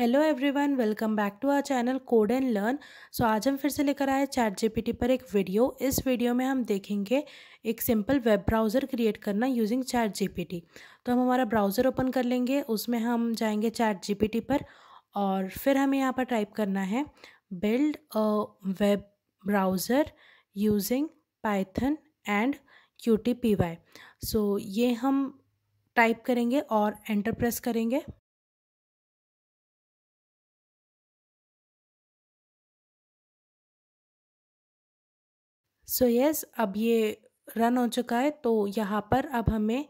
hello everyone welcome back to our channel code and learn so आज हम फिर से लेकर आए चैट जीपीटी पर एक वीडियो इस वीडियो में हम देखेंगे एक सिंपल वेब ब्राउज़र क्रिएट करना यूजिंग चैट जीपीटी तो हम हमारा ब्राउज़र ओपन कर लेंगे उसमें हम जाएंगे चैट जीपीटी पर और फिर हमें यहाँ पर टाइप करना है build a web browser using Python and Q T P Y so ये हम टाइप करेंगे और एंटर प्रेस करेंगे सो so यस yes, अब ये रन हो चुका है तो यहाँ पर अब हमें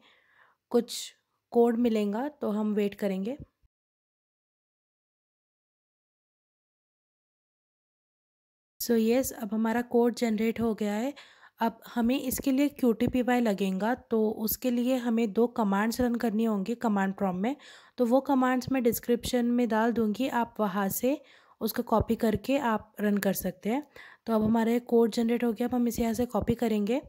कुछ कोड मिलेगा तो हम वेट करेंगे सो so यस yes, अब हमारा कोड जनरेट हो गया है अब हमें इसके लिए क्यू टी पी वाई लगेगा तो उसके लिए हमें दो कमांड्स रन करनी होंगी कमांड प्रॉम में तो वो कमांड्स मैं डिस्क्रिप्शन में डाल दूँगी आप वहाँ से उसको कॉपी करके आप रन कर सकते हैं तो अब हमारा कोड जनरेट हो गया अब हम इसे यहाँ से कॉपी करेंगे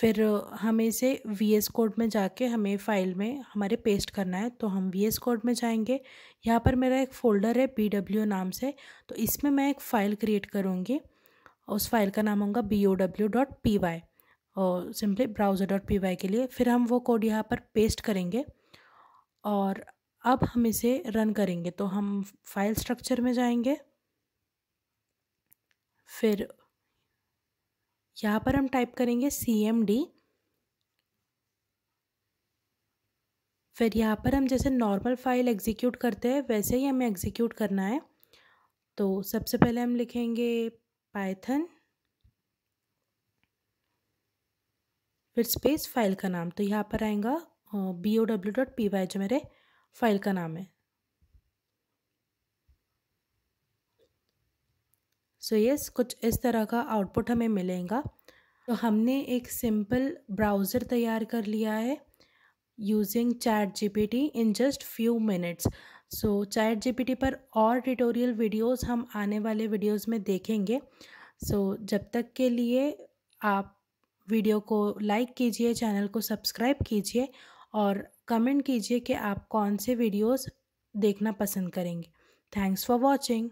फिर हमें इसे वी एस कोड में जाके हमें फ़ाइल में हमारे पेस्ट करना है तो हम वी एस कोड में जाएंगे यहाँ पर मेरा एक फ़ोल्डर है बी डब्ल्यू नाम से तो इसमें मैं एक फ़ाइल क्रिएट करूँगी उस फाइल का नाम होगा B O W dot P Y और simply browser dot P Y के लिए फिर हम वो कोड यहाँ पर पेस्ट करेंगे और अब हम इसे रन करेंगे तो हम फाइल स्ट्रक्चर में जाएंगे फिर यहाँ पर हम टाइप करेंगे सी एम डी फिर यहाँ पर हम जैसे नॉर्मल फाइल एग्जीक्यूट करते हैं वैसे ही हमें एग्जीक्यूट करना है तो सबसे पहले हम लिखेंगे पाइथन फिर स्पेस फाइल का नाम तो यहाँ पर आएगा B O W dot P Y जो मेरे फाइल का नाम है सो so यस yes, कुछ इस तरह का आउटपुट हमें मिलेगा तो हमने एक सिंपल ब्राउज़र तैयार कर लिया है using ChatGPT in just few minutes so ChatGPT पर और ट्यूटोरियल वीडियोस हम आने वाले वीडियोस में देखेंगे सो so, जब तक के लिए आप वीडियो को लाइक कीजिए चैनल को सब्सक्राइब कीजिए और कमेंट कीजिए कि आप कौन से वीडियोस देखना पसंद करेंगे थैंक्स फॉर वॉचिंग